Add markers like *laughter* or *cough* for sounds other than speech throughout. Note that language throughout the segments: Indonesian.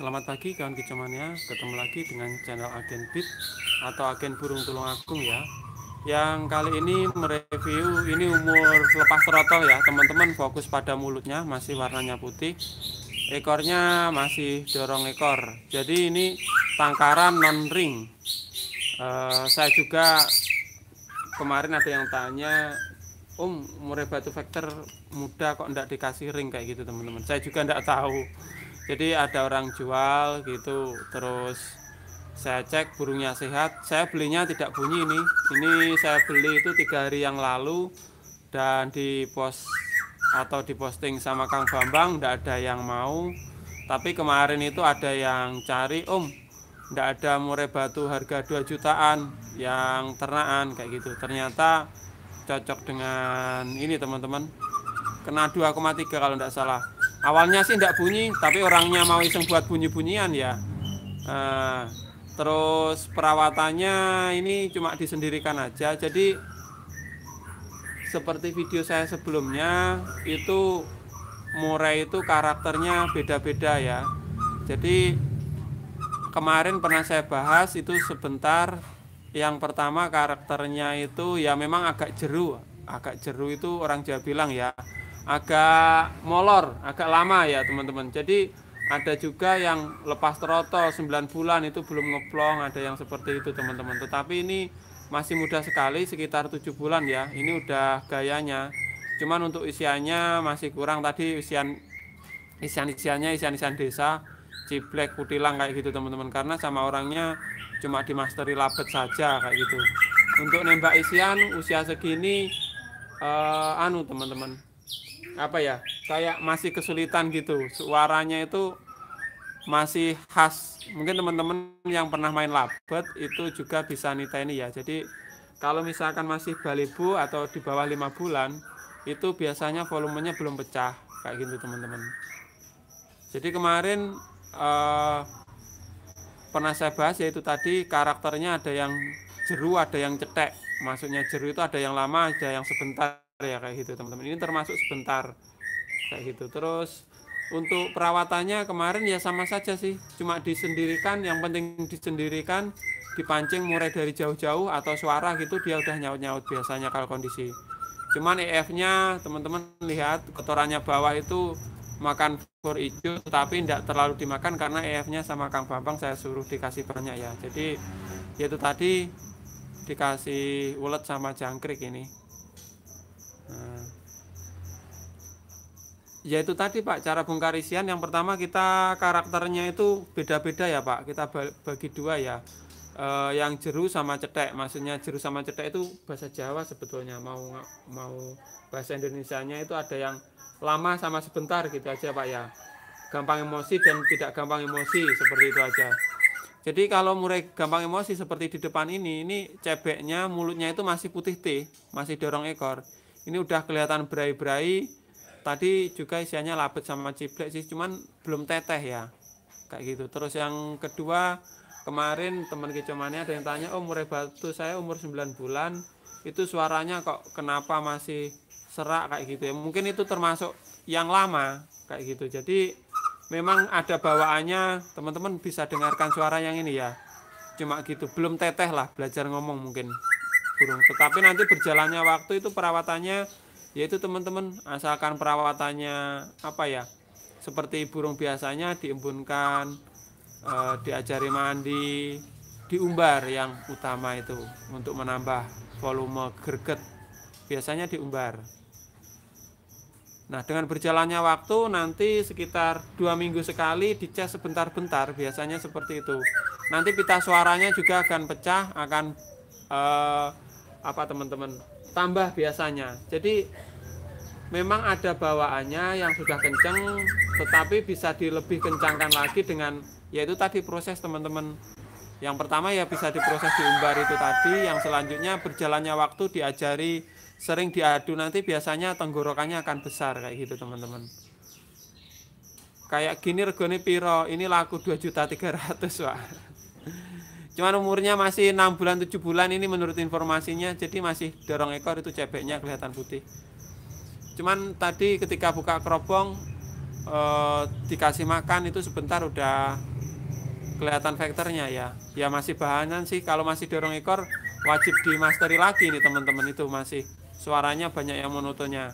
Selamat pagi kawan kicauannya, ketemu lagi dengan channel Agen Beat atau Agen Burung Tulung Agung ya. Yang kali ini mereview ini umur lepas trotol ya, teman-teman fokus pada mulutnya masih warnanya putih. Ekornya masih dorong ekor. Jadi ini tangkaran non ring. Uh, eh, saya juga kemarin ada yang tanya Om, murai batu vektor muda kok ndak dikasih ring kayak gitu teman-teman. Saya juga ndak tahu jadi ada orang jual gitu terus saya cek burungnya sehat saya belinya tidak bunyi ini ini saya beli itu tiga hari yang lalu dan di post atau diposting sama Kang Bambang tidak ada yang mau tapi kemarin itu ada yang cari om tidak ada murai batu harga 2 jutaan yang ternaan kayak gitu ternyata cocok dengan ini teman-teman kena 2,3 kalau tidak salah awalnya sih tidak bunyi tapi orangnya mau iseng buat bunyi-bunyian ya uh, terus perawatannya ini cuma disendirikan aja jadi seperti video saya sebelumnya itu murai itu karakternya beda-beda ya jadi kemarin pernah saya bahas itu sebentar yang pertama karakternya itu ya memang agak jeru agak jeru itu orang Jawa bilang ya agak molor, agak lama ya teman-teman. Jadi ada juga yang lepas terotol 9 bulan itu belum ngeplong, ada yang seperti itu teman-teman. Tetapi ini masih mudah sekali sekitar 7 bulan ya. Ini udah gayanya. Cuman untuk isiannya masih kurang tadi isian isian-isiannya isian-isian desa ciblek kutilang kayak gitu teman-teman karena sama orangnya cuma di masteri labet saja kayak gitu untuk nembak isian usia segini uh, anu teman-teman apa ya kayak masih kesulitan gitu suaranya itu masih khas mungkin teman-teman yang pernah main labet itu juga bisa nita ini ya jadi kalau misalkan masih balibu atau di bawah lima bulan itu biasanya volumenya belum pecah kayak gitu teman-teman jadi kemarin eh, pernah saya bahas yaitu tadi karakternya ada yang jeru ada yang cetek maksudnya jeru itu ada yang lama ada yang sebentar ya kayak gitu teman-teman ini termasuk sebentar kayak gitu terus untuk perawatannya kemarin ya sama saja sih cuma disendirikan yang penting disendirikan dipancing mulai dari jauh-jauh atau suara gitu dia udah nyaut-nyaut biasanya kalau kondisi cuman EF-nya teman-teman lihat kotorannya bawah itu makan bor hijau tapi tidak terlalu dimakan karena EF-nya sama Kang Bambang saya suruh dikasih banyak ya jadi yaitu tadi dikasih ulet sama jangkrik ini Ya itu tadi Pak, cara Karisian yang pertama kita karakternya itu beda-beda ya Pak, kita bagi dua ya. E, yang jeru sama cetek, maksudnya jeru sama cetek itu bahasa Jawa sebetulnya mau mau bahasa Indonesia-nya itu ada yang lama sama sebentar gitu aja Pak ya. Gampang emosi dan tidak gampang emosi seperti itu aja. Jadi kalau murai gampang emosi seperti di depan ini, ini cebeknya mulutnya itu masih putih teh, masih dorong ekor. Ini udah kelihatan berai-berai tadi juga isiannya labet sama ciblek sih cuman belum teteh ya kayak gitu terus yang kedua kemarin teman kicomannya ada yang tanya oh murai batu saya umur 9 bulan itu suaranya kok kenapa masih serak kayak gitu ya mungkin itu termasuk yang lama kayak gitu jadi memang ada bawaannya teman-teman bisa dengarkan suara yang ini ya cuma gitu belum teteh lah belajar ngomong mungkin burung tetapi nanti berjalannya waktu itu perawatannya yaitu teman-teman asalkan perawatannya apa ya seperti burung biasanya diembunkan e, diajari mandi diumbar yang utama itu untuk menambah volume gerget biasanya diumbar nah dengan berjalannya waktu nanti sekitar dua minggu sekali dicek sebentar-bentar biasanya seperti itu nanti pita suaranya juga akan pecah akan e, apa teman-teman tambah biasanya. Jadi memang ada bawaannya yang sudah kenceng, tetapi bisa dilebih kencangkan lagi dengan yaitu tadi proses teman-teman. Yang pertama ya bisa diproses di diumbar itu tadi, yang selanjutnya berjalannya waktu diajari sering diadu nanti biasanya tenggorokannya akan besar kayak gitu teman-teman. Kayak gini regone piro, ini laku dua juta Cuman umurnya masih enam bulan tujuh bulan ini menurut informasinya jadi masih dorong ekor itu cebeknya kelihatan putih. Cuman tadi ketika buka kerobong eh, dikasih makan itu sebentar udah kelihatan faktornya ya. Ya masih bahannya sih kalau masih dorong ekor wajib dimasteri lagi nih teman-teman itu masih suaranya banyak yang monotonnya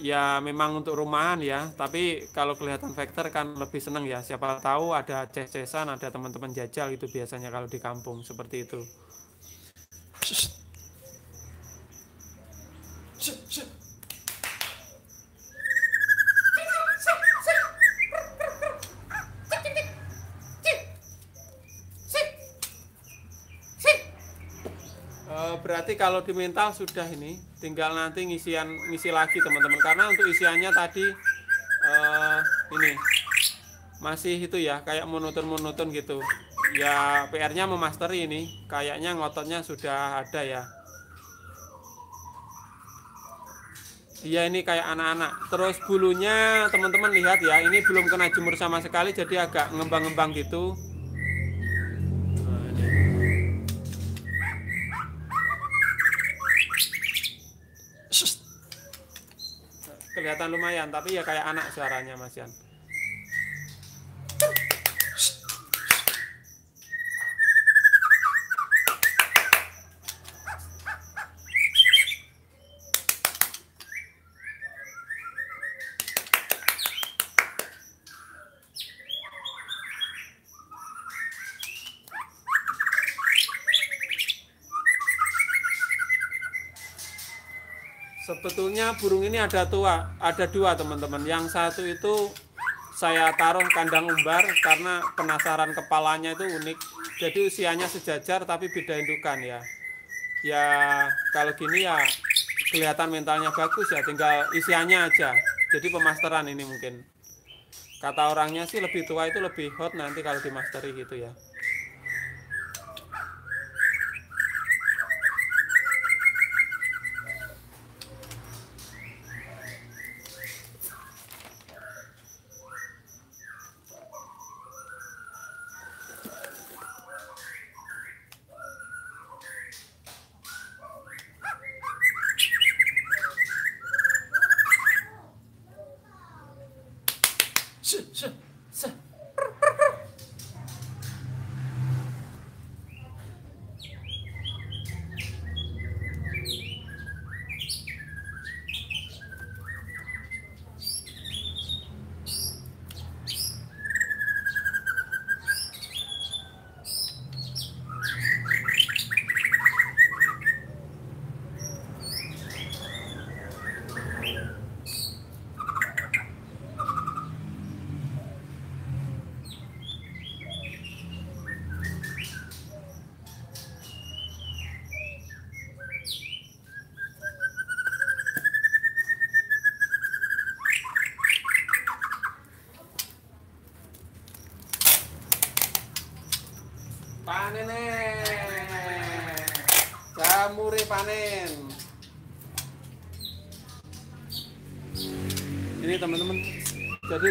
ya memang untuk rumahan ya tapi kalau kelihatan vektor kan lebih seneng ya siapa tahu ada cecesan, ada teman-teman jajal itu biasanya kalau di kampung seperti itu berarti kalau di mental sudah ini tinggal nanti ngisian ngisi lagi teman-teman karena untuk isiannya tadi uh, ini masih itu ya kayak monoton-monoton gitu ya PR-nya memasteri ini kayaknya ngototnya sudah ada ya dia ini kayak anak-anak terus bulunya teman-teman lihat ya ini belum kena jemur sama sekali jadi agak ngembang-ngembang gitu kelihatan lumayan tapi ya kayak anak suaranya Mas Yan sebetulnya burung ini ada tua, ada dua teman-teman. Yang satu itu saya taruh kandang umbar karena penasaran kepalanya itu unik. Jadi usianya sejajar tapi beda indukan ya. Ya kalau gini ya kelihatan mentalnya bagus ya, tinggal isiannya aja. Jadi pemasteran ini mungkin. Kata orangnya sih lebih tua itu lebih hot nanti kalau dimasteri gitu ya. 是是是。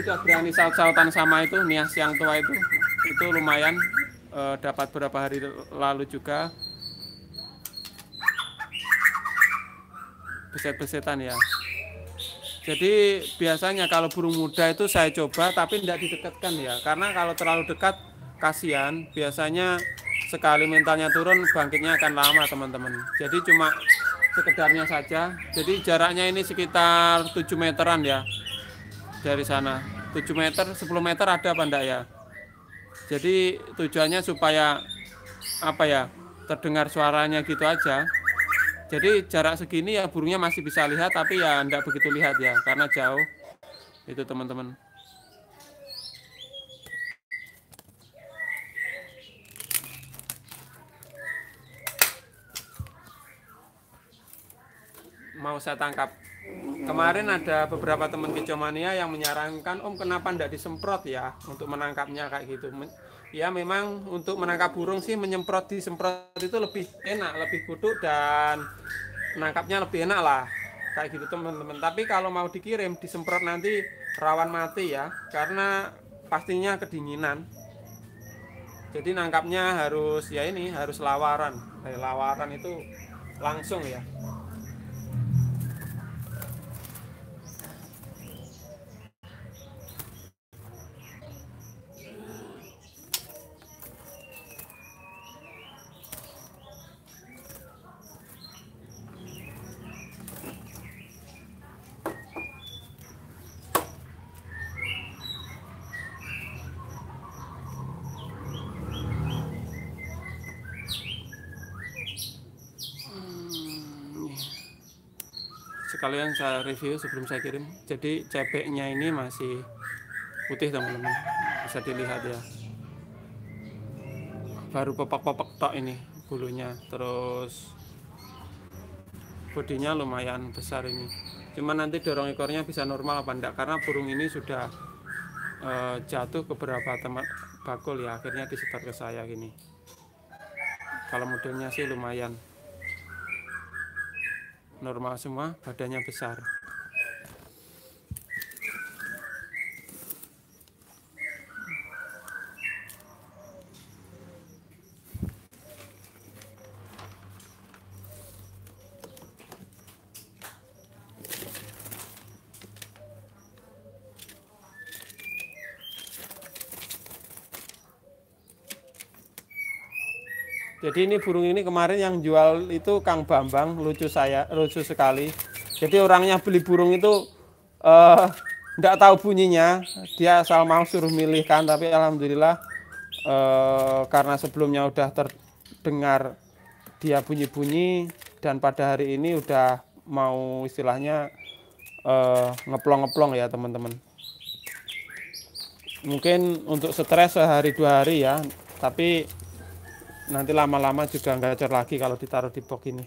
itu berani saut-sautan sama itu nias siang tua itu itu lumayan e, dapat beberapa hari lalu juga beset-besetan ya jadi biasanya kalau burung muda itu saya coba tapi tidak didekatkan ya karena kalau terlalu dekat kasihan biasanya sekali mentalnya turun bangkitnya akan lama teman-teman jadi cuma sekedarnya saja jadi jaraknya ini sekitar 7 meteran ya dari sana 7 meter 10 meter ada apa enggak ya jadi tujuannya supaya apa ya terdengar suaranya gitu aja jadi jarak segini ya burungnya masih bisa lihat tapi ya enggak begitu lihat ya karena jauh itu teman-teman mau saya tangkap Kemarin ada beberapa teman kicomania yang menyarankan, "Om, kenapa tidak disemprot ya untuk menangkapnya kayak gitu?" Ya memang untuk menangkap burung sih menyemprot disemprot itu lebih enak, lebih butuh dan menangkapnya lebih enak lah kayak gitu teman-teman. Tapi kalau mau dikirim disemprot nanti rawan mati ya karena pastinya kedinginan. Jadi nangkapnya harus ya ini harus lawaran. eh, lawaran itu langsung ya. sekalian saya review sebelum saya kirim jadi cebeknya ini masih putih teman-teman bisa dilihat ya baru pepak-pepak tok ini bulunya terus bodinya lumayan besar ini cuman nanti dorong ekornya bisa normal apa enggak karena burung ini sudah e, jatuh ke beberapa tempat bakul ya akhirnya disetor ke saya gini kalau modelnya sih lumayan normal semua badannya besar Jadi ini burung ini kemarin yang jual itu Kang Bambang, lucu saya, lucu sekali. Jadi orangnya beli burung itu tidak eh, uh, tahu bunyinya, dia asal mau suruh milih tapi alhamdulillah uh, karena sebelumnya udah terdengar dia bunyi-bunyi dan pada hari ini udah mau istilahnya uh, ngeplong-ngeplong ya teman-teman. Mungkin untuk stres sehari dua hari ya, tapi nanti lama-lama juga nggak cer lagi kalau ditaruh di box ini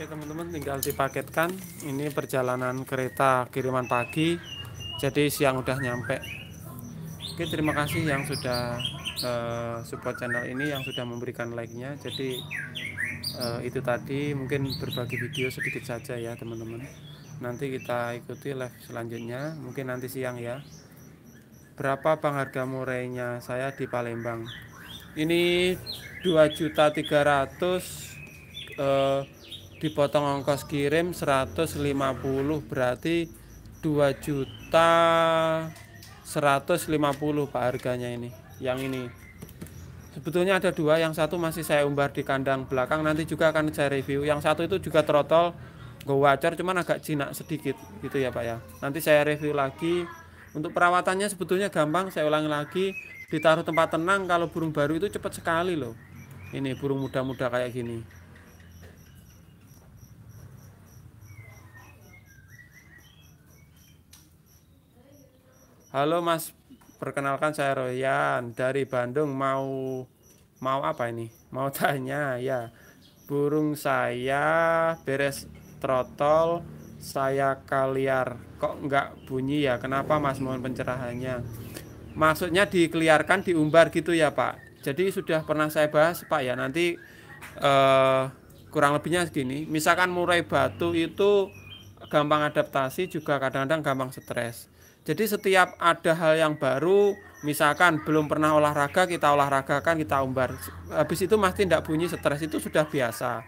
Oke teman-teman tinggal dipaketkan ini perjalanan kereta kiriman pagi jadi siang udah nyampe Oke terima kasih yang sudah uh, support channel ini yang sudah memberikan like-nya jadi uh, itu tadi mungkin berbagi video sedikit saja ya teman-teman nanti kita ikuti live selanjutnya mungkin nanti siang ya berapa bang harga murainya saya di Palembang ini 2.300.000 juta eh, dipotong ongkos kirim 150 berarti 2 juta 150 Pak harganya ini yang ini sebetulnya ada dua yang satu masih saya umbar di kandang belakang nanti juga akan saya review yang satu itu juga trotol go wajar cuman agak jinak sedikit gitu ya Pak ya nanti saya review lagi untuk perawatannya sebetulnya gampang saya ulangi lagi ditaruh tempat tenang kalau burung baru itu cepat sekali loh ini burung muda-muda kayak gini Halo Mas, perkenalkan saya Royan dari Bandung mau mau apa ini? Mau *laughs* tanya ya. Burung saya beres trotol, saya kaliar. Kok nggak bunyi ya? Kenapa Mas mohon pencerahannya? Maksudnya dikeliarkan, diumbar gitu ya Pak. Jadi sudah pernah saya bahas Pak ya. Nanti eh, kurang lebihnya segini. Misalkan murai batu itu gampang adaptasi juga kadang-kadang gampang stres jadi setiap ada hal yang baru, misalkan belum pernah olahraga kita olahragakan kita umbar habis itu pasti tidak bunyi stres itu sudah biasa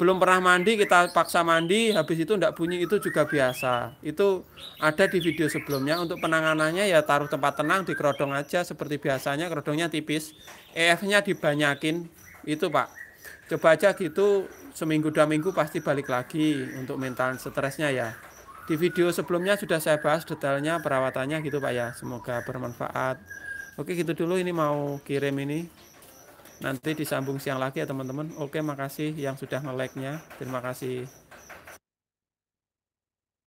belum pernah mandi kita paksa mandi habis itu tidak bunyi itu juga biasa itu ada di video sebelumnya untuk penanganannya ya taruh tempat tenang di kerodong aja seperti biasanya kerodongnya tipis EF nya dibanyakin itu pak coba aja gitu seminggu dua minggu pasti balik lagi untuk mental stresnya ya di video sebelumnya sudah saya bahas detailnya perawatannya gitu Pak ya. Semoga bermanfaat. Oke gitu dulu ini mau kirim ini. Nanti disambung siang lagi ya teman-teman. Oke makasih yang sudah nge-like-nya. Terima kasih.